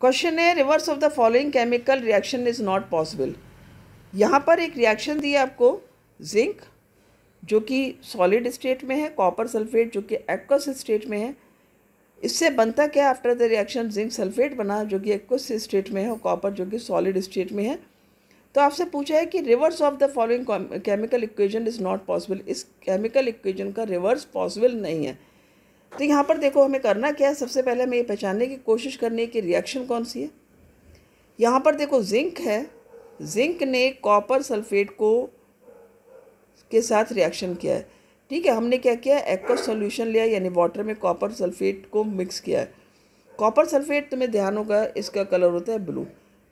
question है reverse of the following chemical reaction is not possible यहाँ पर एक रिएक्शन दिया आपको जिंक जो कि सॉलिड स्टेट में है कॉपर सल्फेट जो कि एक्वस स्टेट में है इससे बनता क्या after the reaction zinc sulphate बना जो कि एक्वस स्टेट में है और कॉपर जो कि सॉलिड स्टेट में है तो आपसे पूछा है कि reverse of the following chemical equation is not possible इस केमिकल इक्वेशन का रिवर्स पॉसिबल नहीं है तो यहाँ पर देखो हमें करना क्या है सबसे पहले हमें ये पहचानने की कोशिश करनी है कि रिएक्शन कौन सी है यहाँ पर देखो जिंक है जिंक ने कॉपर सल्फेट को के साथ रिएक्शन किया है ठीक है हमने क्या किया एक्व सोल्यूशन लिया यानी वाटर में कॉपर सल्फेट को मिक्स किया है कॉपर सल्फेट तुम्हें ध्यान होगा इसका कलर होता है ब्लू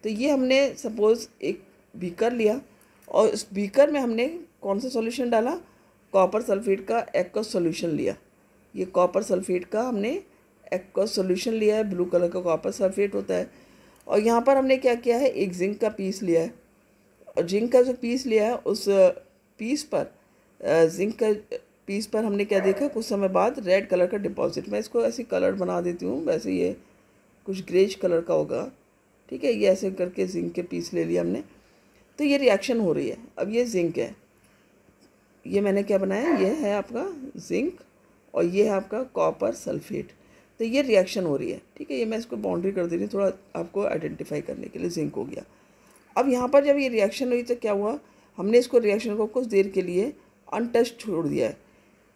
तो ये हमने सपोज़ एक बीकर लिया और उस बीकर में हमने कौन सा सोल्यूशन डाला कॉपर सल्फेट का एक्व सोल्यूशन लिया ये कॉपर सल्फेट का हमने एक्वा सोल्यूशन लिया है ब्लू कलर का कॉपर सल्फेट होता है और यहाँ पर हमने क्या किया है एक जिंक का पीस लिया है और जिंक का जो पीस लिया है उस पीस पर जिंक का पीस पर हमने क्या देखा कुछ समय बाद रेड कलर का डिपॉजिट मैं इसको ऐसे कलर बना देती हूँ वैसे ये कुछ ग्रेज कलर का होगा ठीक है ये ऐसे करके जिंक के पीस ले लिया हमने तो ये रिएक्शन हो रही है अब ये जिंक है ये मैंने क्या बनाया ये है आपका जिंक और ये है आपका कॉपर सल्फेट तो ये रिएक्शन हो रही है ठीक है ये मैं इसको बाउंड्री कर दे रही हूँ थोड़ा आपको आइडेंटिफाई करने के लिए जिंक हो गया अब यहाँ पर जब ये रिएक्शन हुई तो क्या हुआ हमने इसको रिएक्शन को कुछ देर के लिए अनटच छोड़ दिया है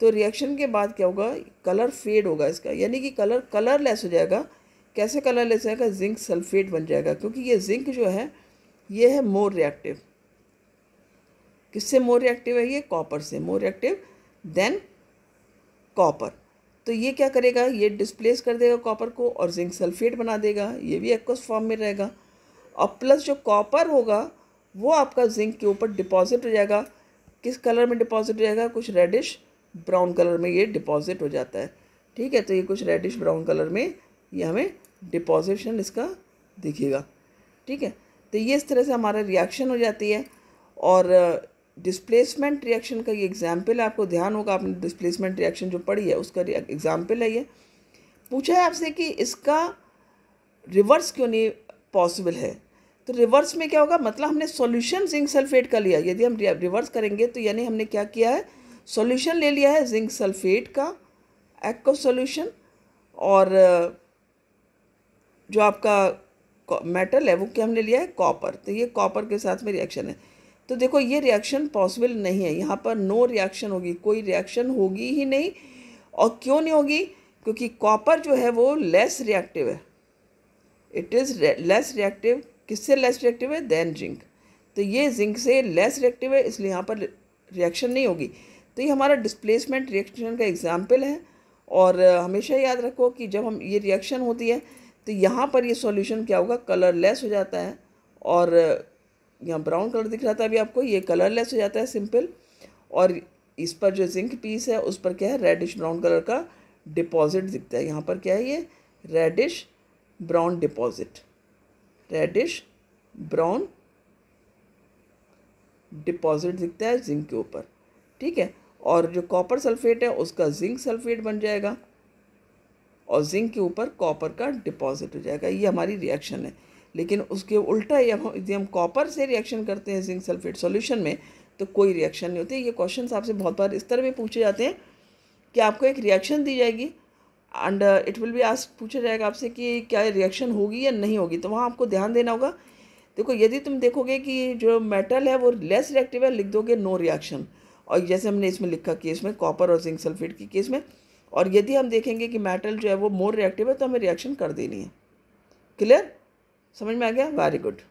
तो रिएक्शन के बाद क्या होगा कलर फेड होगा इसका यानी कि कलर कलरलेस हो जाएगा कैसे कलरलेस जाएगा जिंक सल्फेट बन जाएगा क्योंकि ये जिंक जो है ये है मोर रिएक्टिव किससे मोर रिएक्टिव है ये कॉपर से मोर रिएक्टिव देन कॉपर तो ये क्या करेगा ये डिस्प्लेस कर देगा कॉपर को और जिंक सल्फेट बना देगा ये भी एक्वस फॉर्म में रहेगा और प्लस जो कॉपर होगा वो आपका जिंक के ऊपर डिपॉजिट हो जाएगा किस कलर में डिपॉजिट हो जाएगा कुछ रेडिश ब्राउन कलर में ये डिपॉजिट हो जाता है ठीक है तो ये कुछ रेडिश ब्राउन कलर में ये हमें डिपॉजिशन इसका दिखेगा ठीक है तो ये इस तरह से हमारा रिएक्शन हो जाती है और डिस्प्लेसमेंट रिएक्शन का ये एग्जाम्पल है आपको ध्यान होगा आपने डिस्प्लेसमेंट रिएक्शन जो पढ़ी है उसका एग्जाम्पल है ये पूछा है आपसे कि इसका रिवर्स क्यों नहीं पॉसिबल है तो रिवर्स में क्या होगा मतलब हमने सोल्यूशन जिंक सल्फेट का लिया यदि हम रिवर्स करेंगे तो यानी हमने क्या किया है सोल्यूशन ले लिया है जिंक सल्फेट का एक्को सोल्यूशन और जो आपका मेटल है वो क्या हमने लिया है कॉपर तो ये कॉपर के साथ में रिएक्शन है तो देखो ये रिएक्शन पॉसिबल नहीं है यहाँ पर नो रिएक्शन होगी कोई रिएक्शन होगी ही नहीं और क्यों नहीं होगी क्योंकि कॉपर जो है वो less reactive it is less लेस रिएक्टिव किससे लेस रिएक्टिव है देन जिंक तो ये जिंक से लेस रिएक्टिव है इसलिए यहाँ पर रिएक्शन नहीं होगी तो ये हमारा डिस्प्लेसमेंट रिएक्शन का एग्जाम्पल है और हमेशा याद रखो कि जब हम ये रिएक्शन होती है तो यहाँ पर ये सॉल्यूशन क्या होगा कलर लेस हो जाता है और यहाँ ब्राउन कलर दिख रहा था अभी आपको ये कलरलेस हो जाता है सिंपल और इस पर जो जिंक पीस है उस पर क्या है रेडिश ब्राउन कलर का डिपॉजिट दिखता है यहाँ पर क्या है ये reddish brown deposit reddish brown deposit दिखता है जिंक के ऊपर ठीक है और जो कॉपर सल्फेट है उसका जिंक सल्फेट बन जाएगा और जिंक के ऊपर कॉपर का डिपॉजिट हो जाएगा ये हमारी रिएक्शन है लेकिन उसके उल्टा जब हम यदि हम कॉपर से रिएक्शन करते हैं जिंक सल्फेट सॉल्यूशन में तो कोई रिएक्शन नहीं होती ये क्वेश्चन आपसे बहुत बार इस तरह भी पूछे जाते हैं कि आपको एक रिएक्शन दी जाएगी एंड इट विल बी आज पूछा जाएगा आपसे कि क्या रिएक्शन होगी या नहीं होगी तो वहाँ आपको ध्यान देना होगा देखो यदि तुम देखोगे कि जो मेटल है वो लेस रिएक्टिव है लिख दोगे नो रिएक्शन और जैसे हमने इसमें लिखा केस में कॉपर और जिंक सल्फेट की केस में और यदि हम देखेंगे कि मेटल जो है वो मोर रिएक्टिव है तो हमें रिएक्शन कर देनी है क्लियर समझ में आ गया वेरी गुड